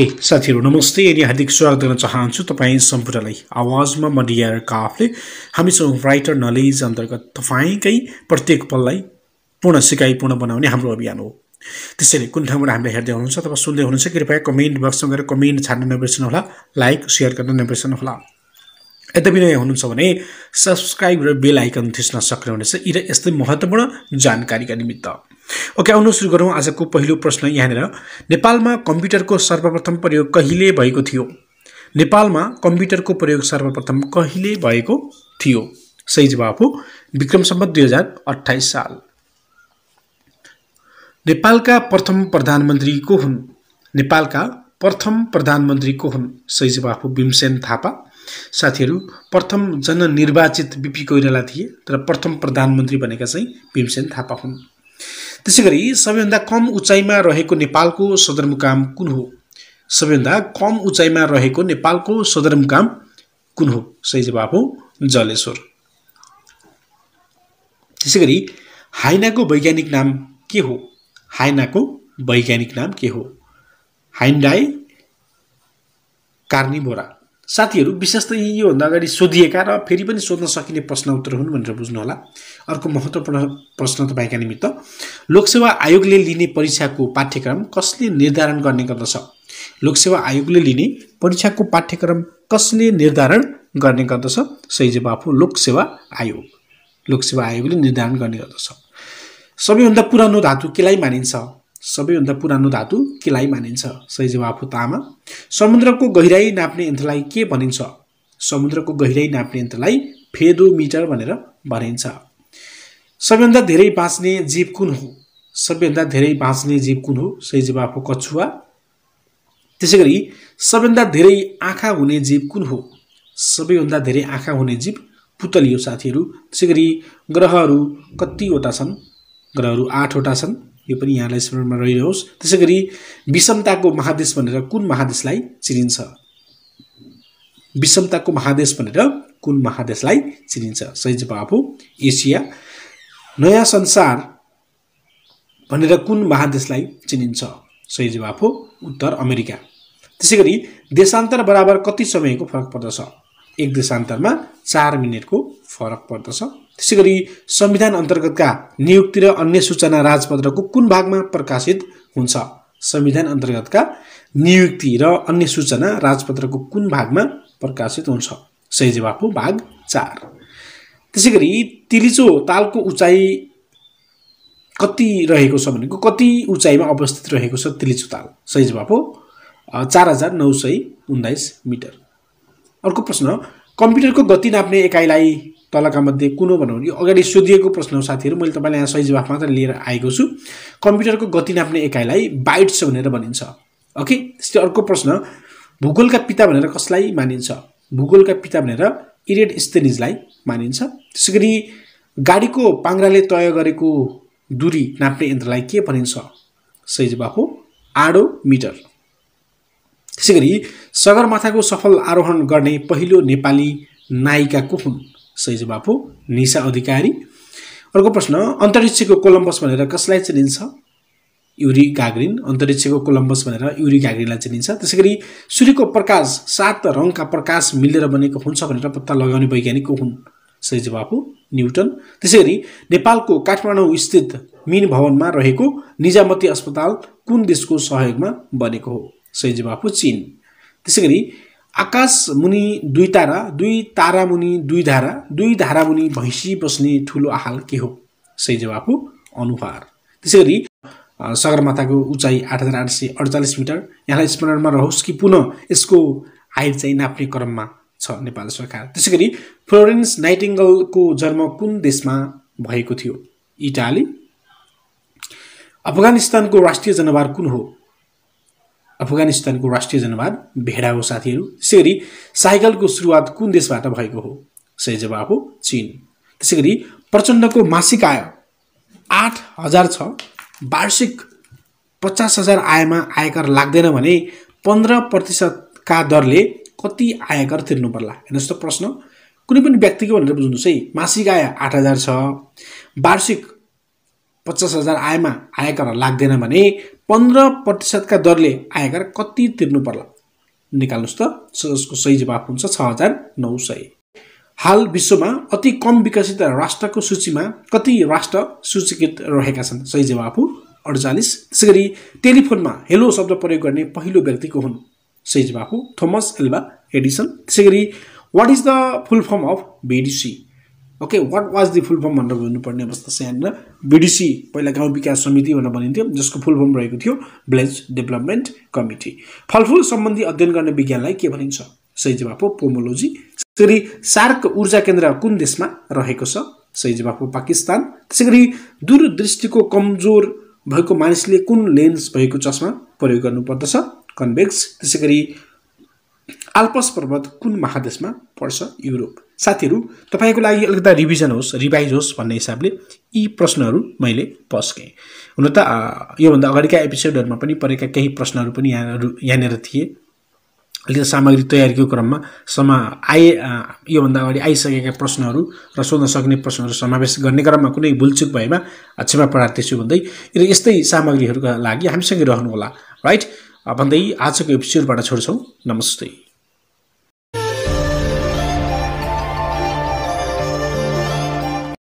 okay साथीहरू नमस्ते अनि हार्दिक स्वागत गर्न चाहन्छु तपाईँ सम्पूर्णलाई आवाजमा म डिआर काफले हामीसँग राइटर नलेज अन्तर्गत तपाईँकै प्रत्येक पललाई पूर्ण सिकाइ पूर्ण बनाउने हाम्रो अभियान हो त्यसैले कुन ठाउँबाट हामीलाई हेर्दै हुनुहुन्छ अथवा सुन्दै हुनुहुन्छ कृपया कमेन्ट बक्समा गएर कमेन्ट छाड्न होला लाइक सेयर गर्न नबिर्सनुहोला यद्यपि नै हुनुहुन्छ भने सब्सक्राइब र बेल आइकन थिच्न सक्नुहुनेछ यी र यस्तै महत्त्वपूर्ण जानकारीका निमित्त ओके आउनु सुरु गरौँ आजको पहिलो प्रश्न यहाँनिर नेपालमा कम्प्युटरको सर्वप्रथम प्रयोग कहिले भएको थियो नेपालमा कम्प्युटरको प्रयोग सर्वप्रथम कहिले भएको थियो सही जवाफ हो विक्रम सम्बत दुई हजार अठाइस साल नेपालका प्रथम प्रधानमन्त्री को हुन् नेपालका प्रथम प्रधानमन्त्री को हुन् सही जवाफ हो भीमसेन थापा साथीहरू प्रथम जननिर्वाचित बिपी कोइराला थिए तर प्रथम प्रधानमन्त्री भनेका चाहिँ भीमसेन थापा हुन् त्यसै गरी सबैभन्दा कम उचाइमा रहेको नेपालको सदरमुकाम कुन हो सबैभन्दा कम उचाइमा रहेको नेपालको सदरमुकाम कुन हो सही जवाब हो जलेश्वर त्यसै गरी हाइनाको वैज्ञानिक नाम के हो हाइनाको वैज्ञानिक नाम के हो हाइन्डाई कार्निभोरा साथीहरू विशेष त यी योभन्दा अगाडि सोधिएका र फेरि पनि सोध्न सकिने प्रश्न उत्तर हुन् भनेर बुझ्नुहोला अर्को महत्त्वपूर्ण प्रश्न तपाईँका निमित्त लोकसेवा आयोगले लिने परीक्षाको पाठ्यक्रम कसले निर्धारण गर्ने गर्दछ लोकसेवा आयोगले लिने परीक्षाको पाठ्यक्रम कसले निर्धारण गर्ने गर्दछ सही जवाफ हो लोकसेवा आयोग लोकसेवा आयोगले निर्धारण गर्ने गर्दछ सबैभन्दा पुरानो धातु केलाई मानिन्छ सबैभन्दा पुरानो धातु केलाई मानिन्छ सही जवाफ हो तामा समुद्रको गहिराई नाप्ने यन्त्रलाई के भनिन्छ समुद्रको गहिराई नाप्ने यन्त्रलाई फेदो मिटर भनेर भनिन्छ सबैभन्दा धेरै बाँच्ने जीव कुन हो सबैभन्दा धेरै बाँच्ने जीव कुन हो सही जवाफ हो कछुवा त्यसै गरी सबैभन्दा धेरै आँखा हुने जीव कुन हो सबैभन्दा धेरै आँखा हुने जीव पुतली हो साथीहरू त्यसै गरी ग्रहहरू कतिवटा छन् ग्रहहरू आठवटा छन् यो पनि यहाँलाई स्मरणमा रहिरहोस् त्यसै गरी विषमताको महादेश भनेर कुन महादेशलाई चिनिन्छ विषमताको महादेश भनेर कुन महादेशलाई चिनिन्छ सही जवाफ हो एसिया नयाँ संसार भनेर कुन महादेशलाई चिनिन्छ सही जवाफ हो उत्तर अमेरिका त्यसै गरी देशान्तर बराबर कति समयको फरक पर्दछ एक देशान्तरमा चार मिनटको फरक पर्दछ त्यसै गरी संविधान अन्तर्गतका नियुक्ति र अन्य सूचना राजपत्रको कुन भागमा प्रकाशित हुन्छ संविधान अन्तर्गतका नियुक्ति र अन्य सूचना राजपत्रको कुन भागमा प्रकाशित हुन्छ सही जवाफ हो भाग चार त्यसै गरी तिलिचो तालको उचाइ कति रहेको छ भनेको कति उचाइमा अवस्थित रहेको छ तिलिचो ताल सही जवाफ हो चार हजार नौ सय उन्नाइस मिटर अर्को प्रश्न कम्प्युटरको गति नाप्ने एकाइलाई तलका मध्ये कुन हो भनौँ यो अगाडि सोधिएको प्रश्न हो साथीहरू मैले तपाईँलाई यहाँ सही जवाफ मात्र लिएर आएको छु कम्प्युटरको गति नाप्ने एकाइलाई बाइट्स भनेर भनिन्छ ओके त्यस्तै अर्को प्रश्न भूगोलका पिता भनेर कसलाई मानिन्छ भूगोलका पिता भनेर इरेड स्टेनिजलाई मानिन्छ त्यसै गरी गाडीको पाङ्राले तय गरेको दुरी नाप्ने यन्त्रलाई के भनिन्छ सही जवाफ हो आडो मिटर त्यसै गरी सगरमाथाको सफल आरोहण गर्ने पहिलो नेपाली नायिका को हुन् सैज बापु निशा अधिकारी अर्को प्रश्न अन्तरिक्षको कोलम्बस भनेर कसलाई चिनिन्छ युरी गाग्रिन अन्तरिक्षको कोलम्बस भनेर युरी गाग्रिनलाई चिनिन्छ त्यसै गरी सूर्यको प्रकाश सात रङका प्रकाश मिलेर बनेको हुन्छ भनेर पत्ता लगाउने वैज्ञानिक को हुन् सही जवाफ न्युटन त्यसै गरी नेपालको काठमाडौँ स्थित मिन भवनमा रहेको निजामती अस्पताल कुन देशको सहयोगमा बनेको हो सही जवाफ हो चिन त्यसै गरी आकाश मुनि दुई तारा दुई तारामुनि दुई धारा दुई धारा धारामुनि भैँसी बस्ने ठुलो आहाल के हो सही जवाफ हो अनुहार त्यसै गरी सगरमाथाको उचाइ आठ हजार आठ सय अडचालिस मिटर यहाँलाई स्मरणमा रहोस् कि पुनः यसको हाइट चाहिँ नाप्ने क्रममा छ नेपाल सरकार त्यसै गरी फ्लोरेन्स नाइटिङ्गलको जन्म कुन देशमा भएको थियो इटाली अफगानिस्तानको राष्ट्रिय जनावर कुन हो अफगानिस्तानको राष्ट्रिय जनवाद भेडा हो साथीहरू त्यसै गरी साइकलको सुरुवात कुन देशबाट भएको हो सही जवाब हो चिन त्यसै गरी प्रचण्डको मासिक आय आठ हजार छ वार्षिक पचास हजार आयमा आयकर लाग्दैन भने पन्ध्र प्रतिशतका दरले कति आयकर तिर्नु पर्ला हेर्नुहोस् त प्रश्न कुनै पनि व्यक्तिको भनेर बुझ्नुहोस् है मासिक आय आठ हजार छ वार्षिक पचास हजार आयमा आयकर लाग्दैन भने पन्ध्र प्रतिशतका दरले आयकर कति तिर्नु पर्ला निकाल्नुहोस् त जसको सही जवाफ हुन्छ छ हजार नौ सय हाल विश्वमा अति कम विकसित राष्ट्रको सूचीमा कति राष्ट्र सूचीकृत रहेका छन् सही जवाफ हो अडचालिस त्यसै गरी टेलिफोनमा हेलो शब्द प्रयोग गर्ने पहिलो व्यक्तिको हुन् सही जवाफ हो थोमस एल्बा एडिसन त्यसै गरी what is the full form of BDC okay what was the full form भनेर भन्नुपर्ने अवस्था छ यहाँनिर बिडिसी पहिला गाउँ विकास समिति भनेर भनिन्थ्यो जसको फुल फर्म रहेको थियो भिलेज डेभलपमेन्ट कमिटी फलफुल सम्बन्धी अध्ययन गर्ने विज्ञानलाई के भनिन्छ सही जवाफ हो पोमोलोजी त्यसै सार्क ऊर्जा केन्द्र कुन देशमा रहेको छ सही जवाफ हो पाकिस्तान त्यसै गरी दूरदृष्टिको कमजोर भएको मानिसले कुन लेन्स भएको चस्मा प्रयोग गर्नुपर्दछ कन्भेक्स त्यसै गरी आल्पस पर्वत कुन महादेशमा पर्छ युरोप साथीहरू तपाईँको लागि अलिकता रिभिजन होस् रिभाइज होस् भन्ने हिसाबले यी प्रश्नहरू मैले पस्केँ हुन त योभन्दा अगाडिका एपिसोडहरूमा पनि परेका केही प्रश्नहरू पनि यहाँहरू यहाँनिर थिए अलिकति सामग्री तयारीको क्रममा समा आए योभन्दा अगाडि आइसकेका प्रश्नहरू र सोध्न सक्ने प्रश्नहरू समावेश गर्ने क्रममा कुनै भुलचुक भएमा क्षमा प्रार्थी छु भन्दै र यस्तै सामग्रीहरूका लागि हामीसँगै रहनुहोला राइट भन्दै आजको एपिसोडबाट छोड्छौँ नमस्ते